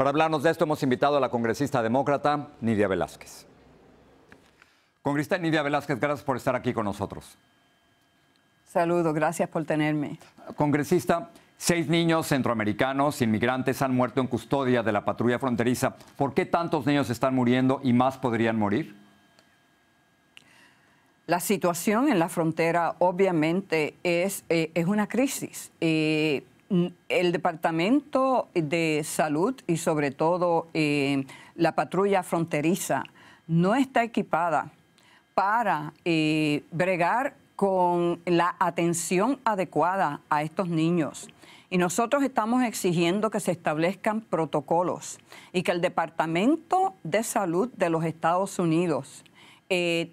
Para hablarnos de esto hemos invitado a la congresista demócrata Nidia Velázquez. Congresista Nidia Velázquez, gracias por estar aquí con nosotros. Saludos, gracias por tenerme. Congresista, seis niños centroamericanos, inmigrantes, han muerto en custodia de la patrulla fronteriza. ¿Por qué tantos niños están muriendo y más podrían morir? La situación en la frontera obviamente es, eh, es una crisis. Eh, Mm, el Departamento de Salud y sobre todo eh, la patrulla fronteriza no está equipada para eh, bregar con la atención adecuada a estos niños. Y nosotros estamos exigiendo que se establezcan protocolos y que el Departamento de Salud de los Estados Unidos eh,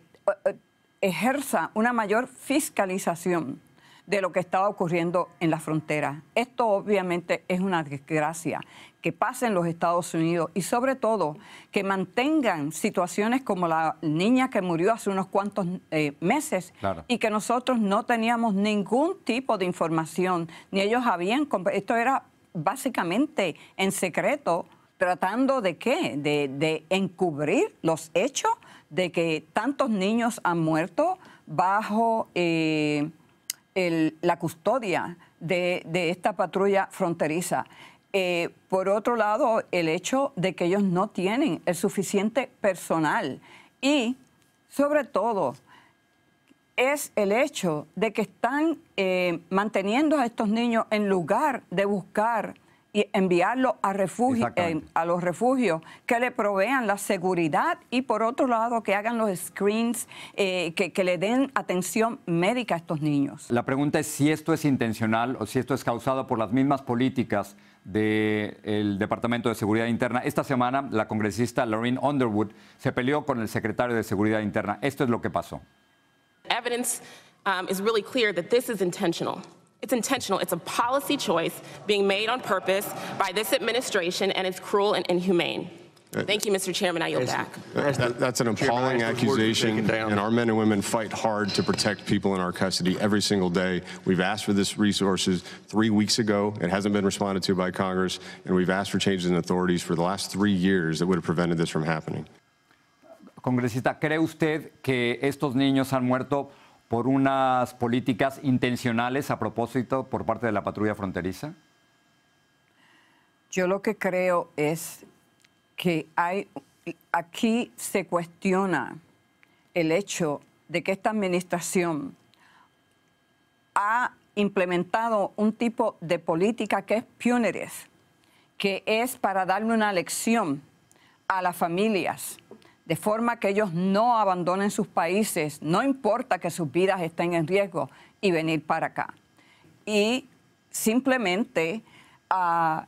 ejerza una mayor fiscalización de lo que estaba ocurriendo en la frontera. Esto obviamente es una desgracia que pasa en los Estados Unidos y sobre todo que mantengan situaciones como la niña que murió hace unos cuantos eh, meses y que nosotros no teníamos ningún tipo de información, ni ellos habían... Esto era básicamente en secreto tratando de qué? De, encubrir los hechos de que tantos niños han muerto bajo eh, la custodia de, esta patrulla fronteriza. Eh, por otro lado, el hecho de que ellos no tienen el suficiente personal y, sobre todo, es el hecho de que están eh, manteniendo a estos niños en lugar de buscar y enviarlo eh, a, los refugios, que le provean la seguridad y por otro lado que hagan los screens, eh, que, le den atención médica a estos niños. La pregunta es si esto es intencional o si esto es causado por las mismas políticas del Departamento de Seguridad Interna. Esta semana la congresista Lorraine Underwood se peleó con el secretario de Seguridad Interna. Esto es lo que pasó. Evidence um, really clear intentional. It's intentional. It's a policy choice being made on purpose by this administration, and it's cruel and inhumane. Uh, Thank you, Mr. Chairman. I yield back. that, that's an appalling Chairman, accusation, and our men and women fight hard to protect people in our custody every single day. We've asked for this resources three weeks ago. It hasn't been responded to by Congress, and we've asked for changes in authorities for the last three years that would have prevented this from happening. Congresista, ¿cree usted que estos niños han muerto por unas políticas intencionales a propósito por parte de la patrulla fronteriza? Yo lo que creo es que hay, aquí se cuestiona el hecho de que esta administración ha implementado un tipo de política que es punitive, que es para darle una lección a las familias de forma que ellos no abandonen sus países, no importa que sus vidas estén en riesgo, y venir para acá. Y simplemente ah,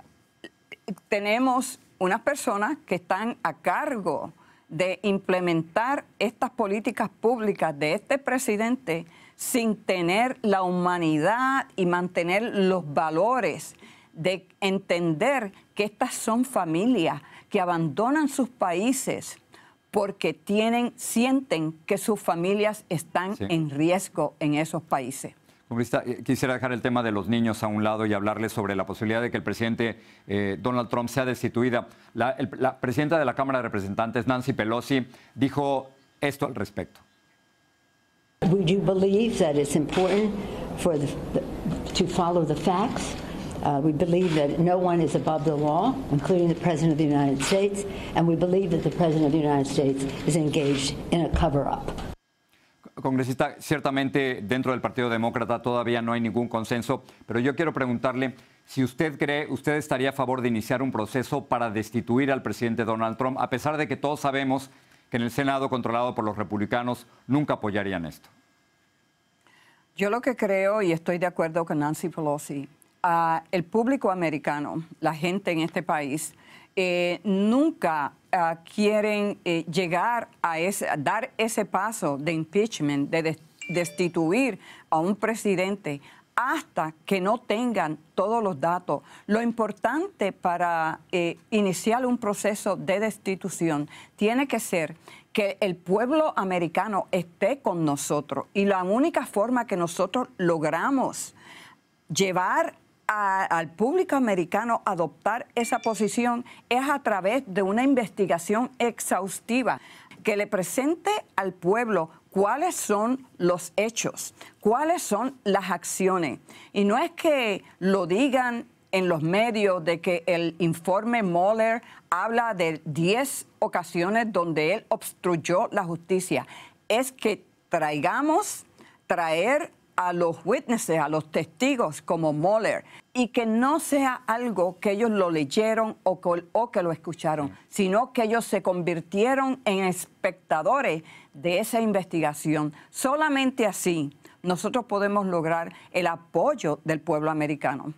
tenemos unas personas que están a cargo de implementar estas políticas públicas de este presidente sin tener la humanidad y mantener los valores de entender que estas son familias que abandonan sus países porque tienen, sienten que sus familias están en riesgo en esos países. Eh, quisiera dejar el tema de los niños a un lado y hablarles sobre la posibilidad de que el presidente eh, Donald Trump sea destituida. La, presidenta de la Cámara de Representantes, Nancy Pelosi, dijo esto al respecto. Uh, we believe that no one is above the law, including the President of the United States, and we believe that the President of the United States is engaged in a cover up. Congresista, ciertamente dentro del Partido Demócrata todavía no hay ningún consenso, pero yo quiero preguntarle si usted cree, usted estaría a favor de iniciar un proceso para destituir al presidente Donald Trump, a pesar de que todos sabemos que en el Senado controlado por los republicanos nunca apoyarían esto. Yo lo que creo, y estoy de acuerdo con Nancy Pelosi, el público americano, la gente en este país, eh, nunca ah, quieren eh, llegar a, dar ese paso de impeachment, de destituir a un presidente hasta que no tengan todos los datos. Lo importante para eh, iniciar un proceso de destitución tiene que ser que el pueblo americano esté con nosotros y la única forma que nosotros logramos llevar al público americano adoptar esa posición es a través de una investigación exhaustiva que le presente al pueblo cuáles son los hechos, cuáles son las acciones. Y no es que lo digan en los medios de que el informe Mueller habla de 10 ocasiones donde él obstruyó la justicia. Es que traigamos, traer a los witnesses, a los testigos como Moller, y que no sea algo que ellos lo leyeron o que, lo escucharon, sino que ellos se convirtieron en espectadores de esa investigación. Solamente así nosotros podemos lograr el apoyo del pueblo americano.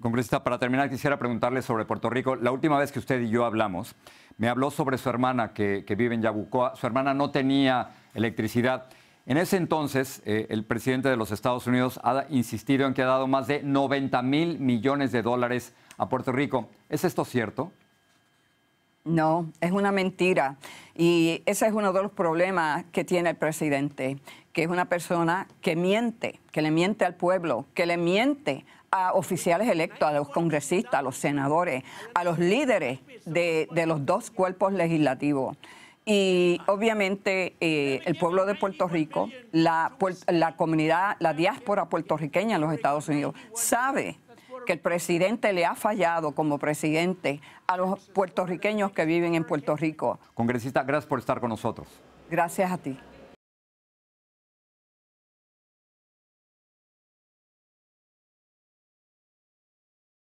Congresista, para terminar quisiera preguntarle sobre Puerto Rico. La última vez que usted y yo hablamos, me habló sobre su hermana que vive en Yabucoa. Su hermana no tenía electricidad. En ese entonces, eh, el presidente de los Estados Unidos ha insistido en que ha dado más de 90 mil millones de dólares a Puerto Rico. ¿Es esto cierto? No, es una mentira. Y ese es uno de los problemas que tiene el presidente, que es una persona que miente, que le miente al pueblo, que le miente a oficiales electos, a los congresistas, a los senadores, a los líderes de los dos cuerpos legislativos. Y obviamente eh, el pueblo de Puerto Rico, la, la comunidad, la diáspora puertorriqueña en los Estados Unidos, sabe que el presidente le ha fallado como presidente a los puertorriqueños que viven en Puerto Rico. Congresista, gracias por estar con nosotros. Gracias a ti.